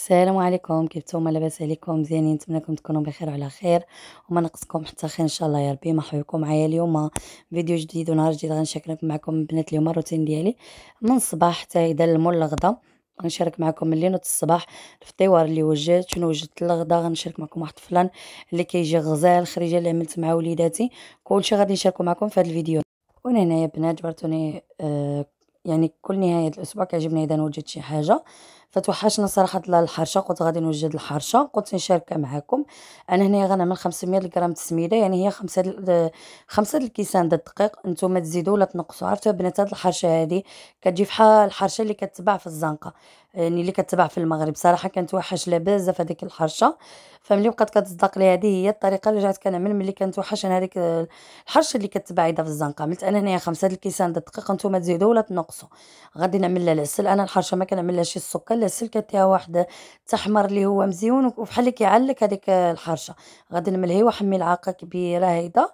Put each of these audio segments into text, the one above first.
السلام عليكم كيف نتوما لاباس عليكم مزيانين نتمنى لكم تكونوا بخير وعلى خير وما نقصكم حتى خير ان شاء الله يا ربي مرحبا بكم معايا اليوم فيديو جديد ونهار جديد غنشارك معكم بنات اليوم الروتين ديالي من الصباح حتى اذا المول الغدا غنشارك معكم اللي نوض الصباح الفطيوار اللي وجدت شنو وجدت الغدا غنشارك معكم واحد الفلان اللي كيجي غزال خريجه اللي عملت مع وليداتي كلشي غادي نشاركو معكم في هذا الفيديو وانا هنايا بنات جبرتوني آه يعني كل نهايه الاسبوع كيعجبني اذا وجدت شي حاجه فتوحشنا صراحه الحرشه قلت غادي نوجد الحرشه قلت نشاركها معكم انا هنا غنعمل 500 غرام تسميده يعني هي خمسة آه، خمسة الكيسان ديال الدقيق نتوما تزيدوا ولا تنقصوا عرفتوا بنات هاد الحرشه هادي كتجي بحال الحرشه اللي كتباع في الزنقه يعني اللي كتباع في المغرب صراحه كنتوحش لها بزاف هذيك الحرشه فملي بقات كتصدق لي هذه هي الطريقه اللي رجعت كنعمل ملي كنتوحش انا هذيك الحرشه اللي كتباع في الزنقه عملت انا هنايا خمسة الكيسان د الدقيق نتوما تزيدوا ولا تنقصوا غادي نعمل لها العسل انا الحرشه ما كنعمل لها شي السكر ولا السلكه تاع واحد تحمر اللي هو مزيون وبحال كيعلق هذيك الحرشه غادي نملهي واحد ملعقه كبيره هيدا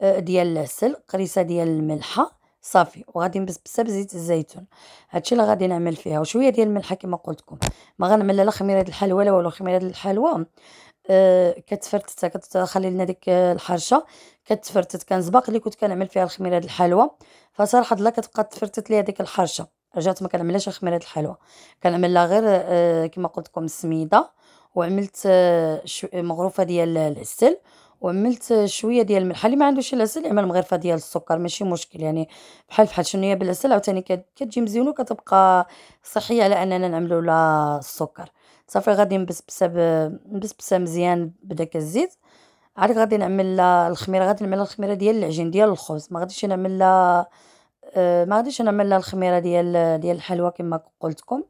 آه، ديال العسل قريصه ديال الملحه صافي وغادي نبسبسها بزيت الزيتون هادشي اللي غادي نعمل فيها وشويه ديال الملحه كما قلت لكم ما غنعمل لا خميره ديال الحلوى لا والو خميره ديال الحلوى أه كتفرتت كتخلي لنا ديك الحرشه كتفرتت كنسبق اللي كنت كنعمل فيها الخميره ديال الحلوى فصراحه الله كتبقى تفرتت لي هذيك الحرشه رجعت ما كنعملهاش الخميرات الحلوه كنعملها غير آه، كما قلت لكم السميده وعملت آه، مغروفه ديال العسل وعملت آه، شويه ديال الملح اللي ما عندوش العسل يعمل مغرفه ديال السكر ماشي مشكل يعني بحال بحال شنو هي بالعسل عاوتاني كتجي مزيونه وكتبقى صحيه على اننا نعملوا لها السكر صافي غادي نبسبسه نبسبسه مزيان بداك الزيت عاد غادي نعمل الخميره غادي نعمل الخميره ديال العجين ديال الخبز ما غاديش نعمل أه، ما غاديش نعمل لها الخميره ديال ديال الحلوى كما لكم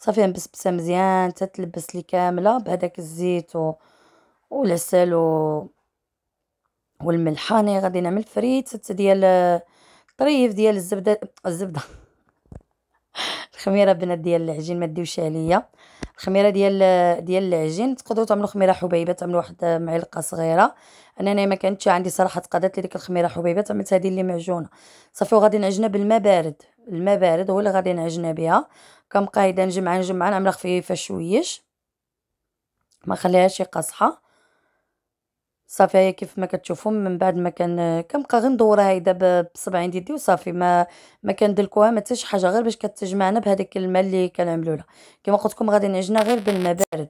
صافي نبسبسها مزيان حتى تلبس لي كامله بهذاك الزيت و... والعسل و... والملح انا غادي نعمل فريت ديال طريف ديال الزبده الزبده الخميره بنات ديال العجين ما ديوش عليا الخميره ديال ديال العجين تقدروا تعملوا خميره حبيبه تعملوا واحد معلقه صغيره انا هنا ما كانتش عندي صراحه تقادات لي ديك الخميره حبيبه عملت هذه اللي معجونه صافي وغادي نعجنها بالماء بارد الماء بارد هو اللي غادي نعجنها بها كنبقى هيدا نجمعها نجمعها نعملها خفيفه شويش ما خليهاش قاصحه صافي هي كيف ما كتشوفوا من بعد ما كان كنبقى غير ندورها هيدا بصبعين ديدي وصافي ما ما كندلكوها ما حتى شي حاجه غير باش كتجمعنا بهذاك الماء اللي كنعملوا لها كما قلت لكم غادي نعجنها غير بالماء بارد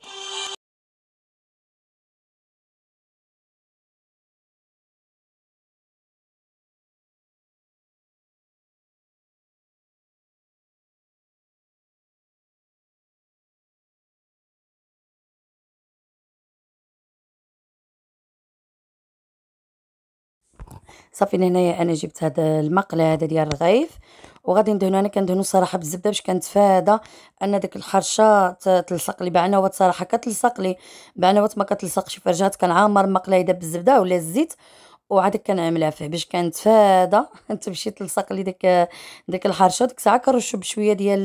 صافي لهنايا انا جبت هذا المقله هذا ديال الرغيف وغادي ندهنو انا كندهنو الصراحه بالزبده باش كنتفادى ان ديك الحرشه تلصق لي بعنوات صراحه كتلصق لي بعنوات ما كتلصقش فرجعت كنعمر مقلايده بالزبده ولا الزيت وعاد كنعملها فيه باش كنتفادى تمشي تلصق لي داك ديك الحرشه ديك الساعه كنرشو بشويه ديال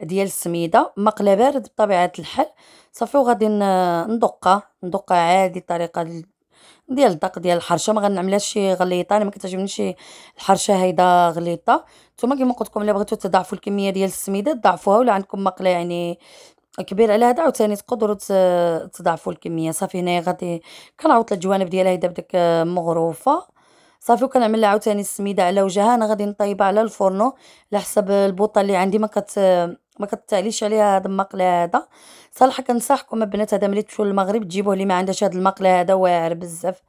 ديال السميده مقله بارد بطبيعه الحال صافي وغادي ندقها ندقها عادي الطريقه ديال الدق ديال الحرشه ما غنعملهاش غليطه انا ما كتعجبنيش الحرشه هيدا غليطه نتوما كما قلت لكم الا بغيتو تضاعفوا الكميه ديال السميده تضاعفوها ولا عندكم مقله يعني كبير على هذا عاوتاني تقدروا تضاعفوا الكميه صافي هنايا غادي كنعوط الجوانب ديالها هيدا بديك آه، مغروفه صافي وكنعمل لها عاوتاني السميده على وجهها انا غادي نطيبها على الفرنو على حسب البوطه اللي عندي ما كت ما كتعليش عليها هاد المقله هذا صراحه كنصحكم البنات هذا ملي تمشيو للمغرب تجيبوه اللي ما عندهاش هذا المقله هذا واعر بزاف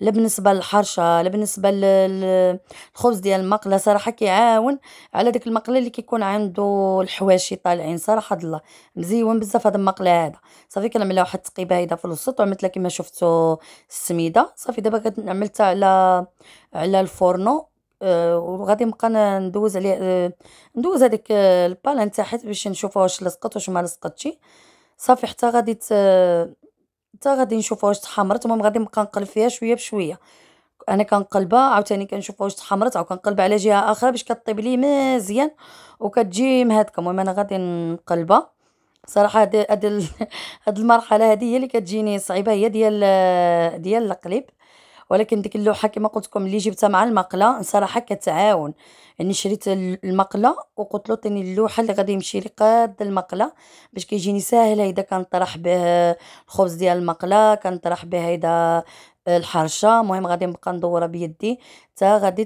لا بالنسبه للحرشه لا بالنسبه للخبز ديال المقله صراحه كيعاون على داك المقله اللي كيكون عنده الحواشي طالعين صراحه الله مزيون بزاف هذا المقله هذا صافي كنعمل واحد التقيبه هيدا في الوسط لها كما شفتوا السميده صافي دابا كنعملتها على على الفورنو آه، وغادي نبقى ندوز عليه آه، ندوز هذيك آه، البالان تاع حيت باش نشوف واش لصقت واش ما لصقتش صافي حتى غادي ت... حتى غادي نشوفها واش تحمرت المهم غادي نبقى نقلب فيها شويه بشويه انا كنقلبها عاوتاني كنشوفها واش تحمرت او كنقلبها على جهه اخرى باش كطيب لي مزيان وكتجي مهادكه المهم انا غادي نقلبها صراحه هاد هاد المرحله هذه هي اللي كتجيني صعيبه هي ديال ديال القليب ولكن ديك اللوحه كما قلت لكم اللي جبتها مع المقله صراحه كتعاون يعني شريت المقله وقلت له عطيني اللوحه اللي غادي يمشي لي قاد المقله باش كيجيني ساهله اذا كنطرح به الخبز ديال المقله كنطرح به اذا الحرشه المهم غادي نبقى ندورها بيدي حتى غادي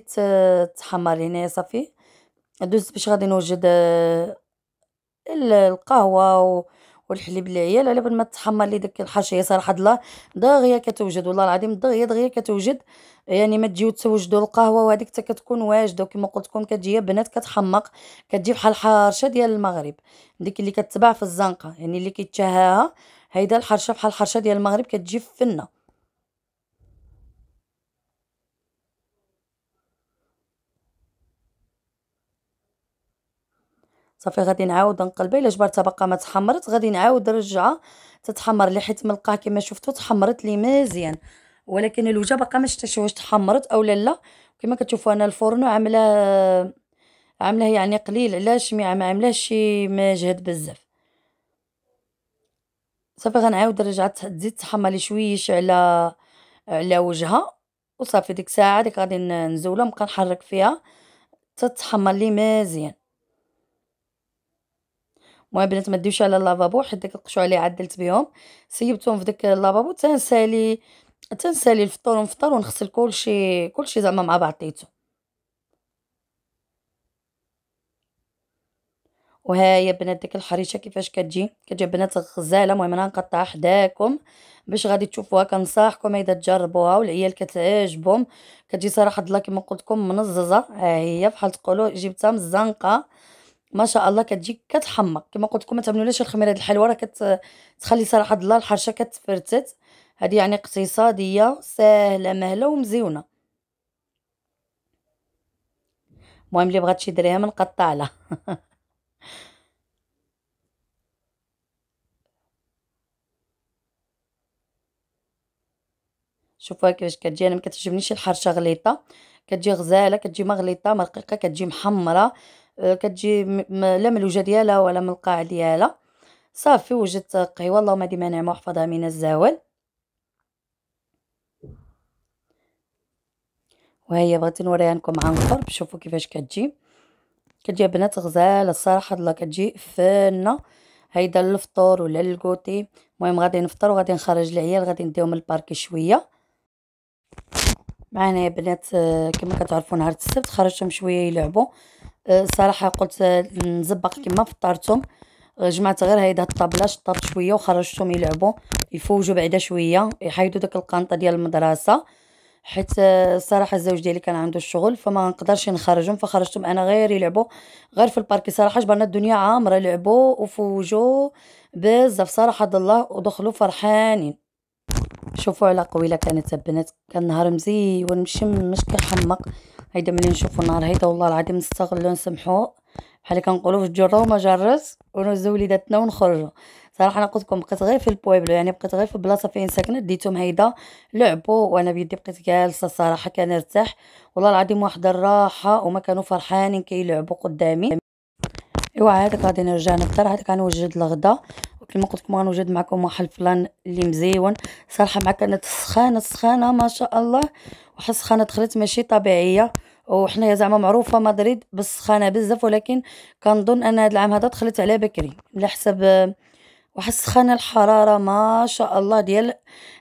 تحمر هنايا صافي دوزت باش غادي نوجد القهوه و والحليب العيال على بال ما تحمر لي داك الحاشيه صراحه الله دغيا كتوجد والله العظيم دغيا دغيا كتوجد يعني ما تجيو توجدوا القهوه وهذيك حتى كتكون واجده وكما قلت لكم كتجي بنات كتحمق كتجي بحال حارشه ديال المغرب ديك اللي كتباع في الزنقه يعني اللي كيتشهاها هيدا الحرشه بحال الحرشه ديال المغرب كتجي فنه صافي غادي نعاود نقلبها الا جبرتها باقا ما تحمرت غادي نعاود نرجعها تتحمر لي حيت من كما شفتوا تحمرت لي مزيان ولكن الوجه باقا ما شتاش واش تحمرت اولا لا كما كتشوفوا انا الفرن عامله عامله يعني قليل علاش ما عاملاش شي مجهد بزاف صافي غنعاود رجعت تزيد تحمر لي شويش على على وجهها وصافي ديك الساعه ديك غادي نزولها نبقى نحرك فيها تتحمر لي مزيان المهم بنات ما ديوش على اللافابو حيت داك القشوع اللي عدلت بهم سيبتهم في داك اللافابو تنسالي تنسالي الفطور ونفطر ونغسل كلشي كلشي زعما مع بعضيته وها هي بنات ديك الحريشه كيفاش كتجي كتجي بنات غزاله المهم انا نقطعها حداكم باش غادي تشوفوها كنصحكم اذا تجربوها والعيال كتعجبهم كتجي صراحه الله كما قلت لكم منززه ها هي بحال تقولوا جبتها من الزنقه ما شاء الله كتجي كتحمق كما قلت لكم ما تعملوناش الخميره الحلوه راه كتخلي صراحه الله الحرشه كتفرتت هذه يعني اقتصاديه سهله مهله ومزيونه المهم اللي بغات شي من قطع لها شوفوها كيفاش كتجي انا ما كتعجبنيش الحرشه غليطه كتجي غزاله كتجي مغليطه مرقيقه كتجي محمره آه، كتجي لا من الوجه ديالها ولا من القاع ديالها صافي وجدت قهوه اللهم ديما نعم وحفظها من الزوال وهي بغيت نوريها لكم عن قرب شوفوا كيفاش كتجي كتجي بنات غزاله الصراحه الله كتجي فنه هيدا للفطور ولا للكوتي المهم غادي نفطر وغادي نخرج العيال غادي نديهم الباركي شويه معنا يا بنات آه، كما كتعرفوا نهار السبت خرجتهم شويه يلعبوا صراحه قلت نزبق كما فطرتهم جمعت غير هيدا الطابله شطبت شويه وخرجتهم يلعبوا يفوجوا بعدا شويه يحيدوا داك القنطه ديال المدرسه حيت الصراحه الزوج ديالي كان عنده الشغل فما نقدرش نخرجهم فخرجتهم انا غير يلعبوا غير في البارك صراحه جبرنا الدنيا عامره لعبوا وفوجوا بزاف صراحه الله ودخلوا فرحانين شوفوا على قويله كانت البنات كان نهار مزيون مشمش كيحمق هيدا ملي نشوفو النهار هيدا والله العظيم نستغلو نسمحو بحال اللي كنقولو في الجرة وما جرس ونهزو وليداتنا ونخرجو صراحه انا قلتلكم بقيت غير في البويبلو يعني بقيت غير في البلاصه فين ساكنه ديتهم هيدا لعبو وانا بيدي بقيت جالسه صراحه كنرتاح والله العظيم واحد الراحه وما كانوا فرحانين كيلعبو كي قدامي ايوا هذاك غادي نرجع نفطر هذاك غنوجد الغدا كما قلت لكم غنوجد معكم واحد الفلان اللي مزيون صراحه مع كانت سخانه سخانه ما شاء الله السخانه دخلت ماشي طبيعيه وحنايا زعما معروفه مدريد بالسخانه بزاف ولكن كنظن ان هذا العام هذا دخلت على بكري على حسب واحد السخانه الحراره ما شاء الله ديال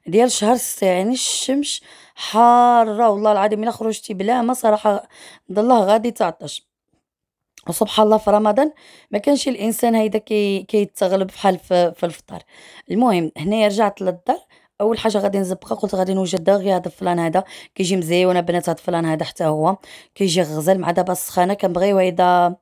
ديال شهر 6 يعني الشمس حاره والله العظيم الا خرجتي بلا ما صراحه الله غادي تعطش وسبحان الله في رمضان ما كانش الانسان هيدا كي كيتغلب بحال في, في الفطار المهم هنايا رجعت للدار اول حاجه غادي نزبقها قلت غادي نوجد داغي هذا الفلان هذا كيجي مزيون بنات هذا الفلان هذا حتى هو كيجي غزال مع دابا السخانه كنبغيو اذا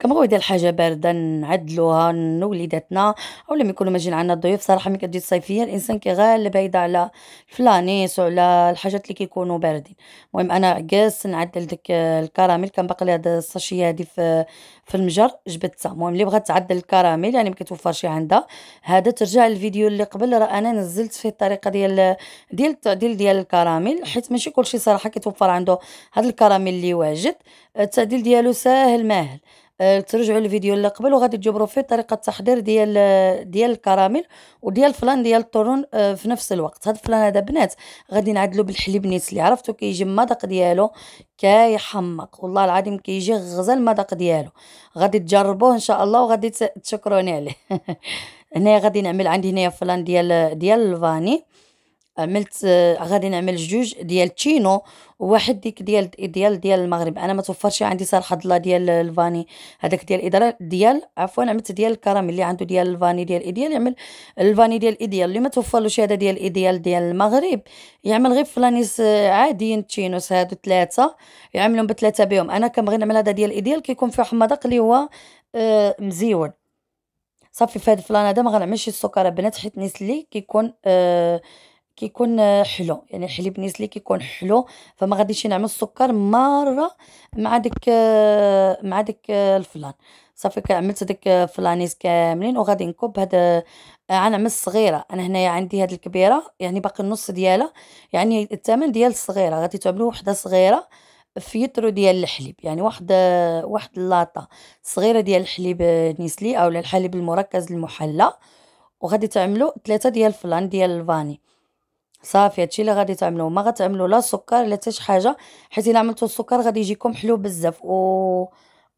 كموعد الحاجه بارده نعدلوها لوليداتنا او لما يكونوا ماجيين عندنا الضيوف صراحه ملي كتجي الصيفيه الانسان كيغالب هيدا على الفلانيس وعلى الحاجات اللي كيكونوا باردين المهم انا عكاس نعدل ديك الكراميل كان باقي لي هاد الساشيه هادي في في المجر جبدتها المهم اللي بغات تعدل الكراميل يعني ما كتوفرش عندها هذا ترجع للفيديو اللي قبل راه انا نزلت فيه الطريقه ديال ديال التعديل ديال الكراميل حيت ماشي كلشي صراحه كيتوفر عنده هاد الكراميل اللي واجد التعديل ديالو ساهل ماهل آه، ترجعوا للفيديو اللي قبل وغادي تجبروا فيه طريقه التحضير ديال ديال الكراميل وديال الفلان ديال الطرون آه، في نفس الوقت هذا الفلان هذا بنات غادي نعدلو بالحليب نيت اللي عرفتو كيجي المذاق ديالو كيحمق والله العظيم كيجي غزال المذاق ديالو غادي تجربوه ان شاء الله وغادي تشكروني عليه هنايا غادي نعمل عندي هنايا فلان ديال ديال الفاني عملت آه، غادي نعمل جوج ديال تشينو وواحد ديك ديال ديال ديال المغرب انا ما توفرش عندي صراحه الله ديال الفاني هذاك ديال الادرا ديال عفوا عملت ديال الكراميل اللي عنده ديال الفاني ديال ايديال يعمل الفاني ديال ايديال اللي ما توفرلوش هذا ديال ايديال ديال المغرب يعمل غير فلانيس آه، عاديين تشينوس هادو ثلاثه يعملهم بثلاثه بهم انا كنبغي نعمل هذا ديال ايديال كيكون فيه حمضق اللي هو آه مزيون صافي في هاد الفلان هذا ما غنعملش السكر البنات حيت نسلي كيكون آه كيكون حلو يعني الحليب نيسلي كيكون حلو فما غاديش نعمل السكر مره مع ديك مع ديك الفلان صافي عملت ديك فلانيز كاملين وغادي نكب هاد غنعمل الصغيره انا هنايا عندي هاد الكبيره يعني باقي النص ديالها يعني الثمن ديال الصغيره غادي تعملوا وحده صغيره في يترو ديال الحليب يعني واحد واحد اللاطه صغيره ديال الحليب نيسلي اولا الحليب المركز المحلى وغادي تعملوا ثلاثه ديال فلان ديال الفاني صافي هادشي اللي غادي تعملوه ما غتعملوا لا سكر لا حتى شي حاجه حيت الا عملتوا السكر غادي يجيكم حلو بزاف و...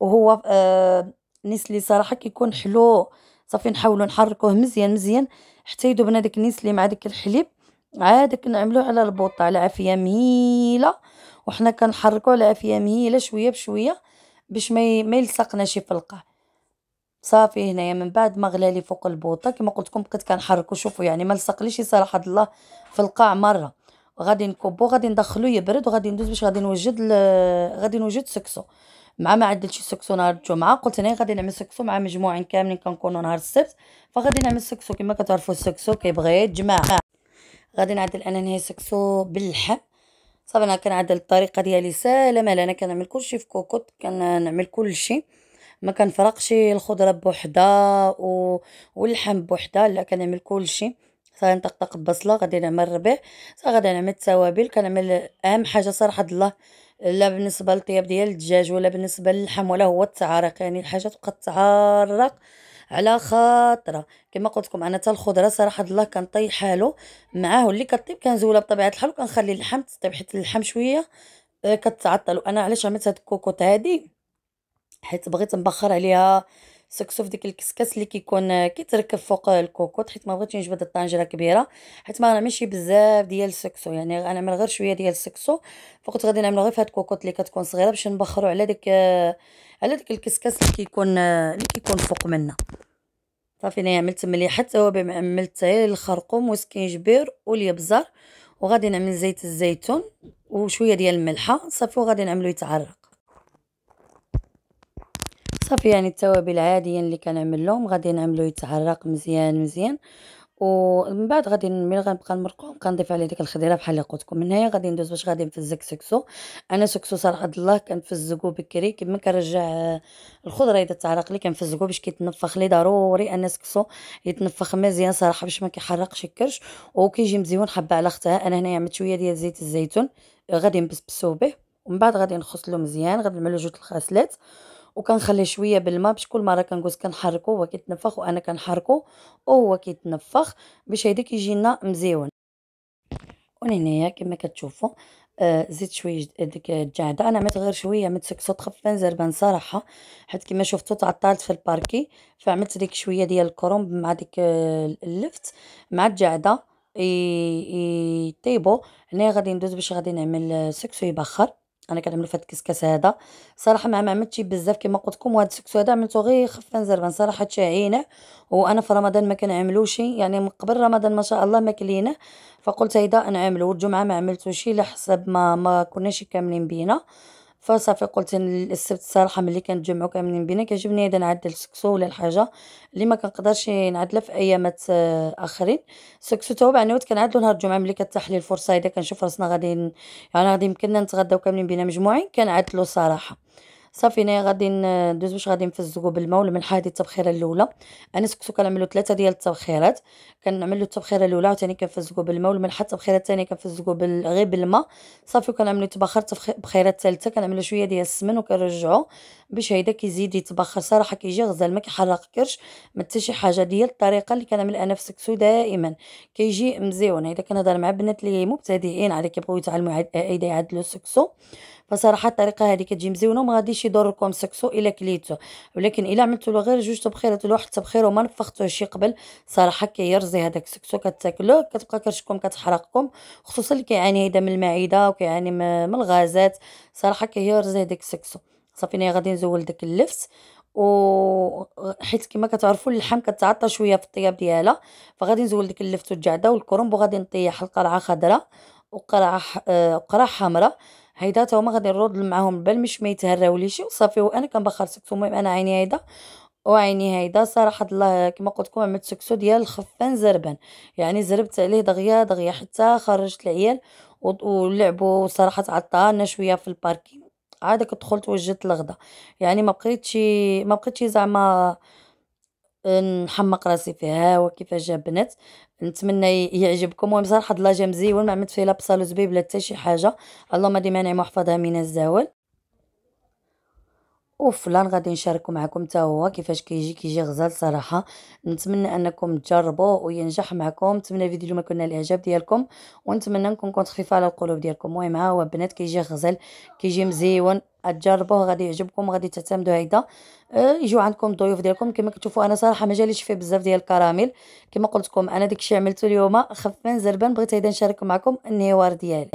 وهو آه نسلي صراحه كيكون حلو صافي نحاولوا نحركوه مزيان مزيان حتى لنا داك النسلي مع داك الحليب عاد كنعملوه على البوطه على عافيه مهيله وحنا كنحركوه على عافيه مهيله شويه بشويه باش ما يلصقناش في القاع صافي هنايا من بعد ما غلى لي فوق البوطه كما قلت لكم بقيت كنحركو شوفوا يعني ما لصقليش صراحه الله في القاع مره غادي نكبو غادي ندخلو يبرد وغادي ندوز باش غادي نوجد غادي نوجد سكسو مع ما عدلتش سكسو نهار الجمعه قلت انا غادي نعمل سكسو مع مجموعين كاملين كنكونوا نهار السبت فغادي نعمل سكسو كما كتعرفوا السكسو كيبغي يتجمع غادي نعدل انا نهي سكسو باللحم صافي انا كنعدل الطريقه ديالي سالمه انا كنعمل كلشي في كوكوط كنعمل كلشي ما كنفرقش الخضره بوحدها و... واللحم بوحدها لا كنعمل كلشي صافي نطقطق البصله غادي نعمل الربيع صافي غادي نعمل التوابل كنعمل اهم حاجه صراحه الله لا بالنسبه للطياب ديال الدجاج ولا بالنسبه للحم ولا هو التعارق يعني الحاجه تبقى تعارق على خاطره كما قلت لكم انا حتى الخضره صراحه الله كنطيحها له معاه واللي كطيب كنزولها بطبيعه الحال وكنخلي اللحم تطيب حيت اللحم شويه آه، كتعطل وانا علاش عملت هاد الكوكوط هادي حيت بغيت نبخر عليها سكسو في ديك الكسكس اللي كيكون كيتركب فوق الكوكوط حيت ما بغيتش نجبد الطنجره كبيره حيت ما ماشي بزاف ديال السكسو يعني غنعمل غير شويه ديال السكسو فقط غادي نعمل غير في هاد الكوكوط اللي كتكون صغيره باش نبخرو على ديك على ديك الكسكس اللي كيكون اللي كيكون فوق منا صافي انا عملت مليحه هو عملت الخرقوم والسكينجبير واليبزر وغادي نعمل زيت الزيتون وشويه ديال الملحه صافي وغادي نعملو يتعرق صافي يعني التوابل عاديا اللي لهم غادي نعملو يتعرق مزيان مزيان ومن بعد غادي ملي غنبقى نمرقهم كنضيف عليه ديك الخضيره بحال اللي قلتكم من هنايا غادي ندوز باش غادي نفزك سكسو انا سكسو صراحه الله كنفزكو بكري كما كنرجع آه، الخضره اذا تعرق لي كنفزكو باش كيتنفخ لي ضروري ان سكسو يتنفخ مزيان صراحه باش ما كيحرقش الكرش وكيجي مزيون حبه على اختها انا هنايا عملت شويه ديال زيت الزيتون غادي نبسبسو به ومن بعد غادي نخصلو مزيان غادي نعملو جوج الخاصلات وكنخليه شويه بالماء باش كل مره كنقوس كنحركو هو كيتنفخ وانا كنحركو وهو كيتنفخ باش هيدا كيجي لنا مزيون وهنايا كما كتشوفوا آه زيت شويه ديك الجعده انا عملت غير شويه عملت سكسو خفان زربان صراحه حيت كما شفتوا تعطلت في الباركي فعملت ديك شويه ديال الكرومب مع ديك آه، اللفت مع الجعده يطيبوا هنا غادي ندوز باش غادي نعمل آه، سكسو يبخر انا كنعملو فهاد الكسكاس هذا صراحه ما عملتش بزاف كما قلت لكم وهاد السكسو هذا عملته غير خفان زربان صراحه شاعينه وانا في رمضان ما كنعملوش يعني من قبل رمضان ما شاء الله ما كلينا فقلت هيدا نعملو والجمعه ما عملتوش على ما ما كناش كاملين بينا فصافي قلت السبت الصراحه ملي كنتجمعوا كاملين بينا كيعجبني هذا نعدل السكسو ولا الحاجه اللي ما كنقدرش نعدلها في ايامات آه، اخرين السكسو تاعو هو بعنوت كنعدلو نهار الجمعه ملي كتاح لي الفرصه اذا كنشوف راسنا غادي يعني غادي يمكننا نتغداو كاملين بينا مجموعين كنعدلو صراحه صافي هنايا غادي ندوز باش غادي نفزقو بالماء والملح هذه التبخيره الاولى انا سكسو كنعملو ثلاثه ديال التبخيرات كنعملو التبخيره الاولى وثاني كنفزقو بالماء والملح التبخيره الثانيه كنفزقو بال... غير بالماء صافي وكنعملو تبخر التبخيره الثالثه كنعملو شويه ديال السمن وكنرجعو باش هيدا كيزيد يتبخر صراحه كيجي غزال ما كرش ما حتى شي حاجه ديال الطريقه اللي كنعمل انا في سكسو دائما كيجي مزيون هيدا كنهضر مع بنات اللي مبتدئين على كيبغيو يتعلموا هيدا يعدلوا السكسو فصراحه الطريقه هذه كتجي مزيونه وما غاديش ماشي يضركم سكسو الا كليتو ولكن الا عملتو له غير جوج تبخيرات الواحد تبخير وما نفختوه شي قبل صراحه كيرزي هذاك السكسو كتاكلوه كتبقى كرشكم كتحرقكم خصوصا اللي كيعاني هذا من المعده وكيعاني من الغازات صراحه كيرزي هذاك السكسو صافي انا غادي نزول داك اللفت و حيت كما كتعرفوا اللحم كتعطى شويه في الطياب ديالها فغادي نزول داك اللفت والجعده والكرنب وغادي نطيح القرعه خضراء وقرعه آه، قرعه حمراء هيدا تا هما غادي نرد معاهم البال باش ما يتهراوليش وصافي وانا كنبخر سكسو المهم انا عيني هيدا وعيني هيدا صراحه الله كما قلت لكم عملت سكسو ديال الخفان زربان يعني زربت عليه دغيا دغيا حتى خرجت العيال ولعبوا صراحه تعطانا شويه في الباركين عاد كدخلت وجدت الغدا يعني ما بقيتش ما بقيتش زعما نحمق راسي فيها وكيفاش جا بنات نتمنى يعجبكم وبصراحه الله جا مزيون ما عملت فيه لا بصل زبيب لا حتى شي حاجه اللهم ديما نعم وحفظها من الزوال وفلان غادي نشاركو معكم حتى هو كيفاش كيجي كيجي غزال صراحه نتمنى انكم تجربوه وينجح معكم نتمنى الفيديو ما كنا الاعجاب ديالكم ونتمنى نكون كنت خفيفه على القلوب ديالكم المهم ها هو بنات كيجي غزال كيجي مزيون تجربوه غادي يعجبكم غادي تعتمدوا هيدا اه يجوا عندكم ضيوف ديالكم كما كتشوفوا انا صراحه ما جاليش فيه بزاف ديال الكراميل كما قلت لكم انا داكشي عملته اليوم خفان زربان بغيت هيدا نشارك معكم النوار ديالي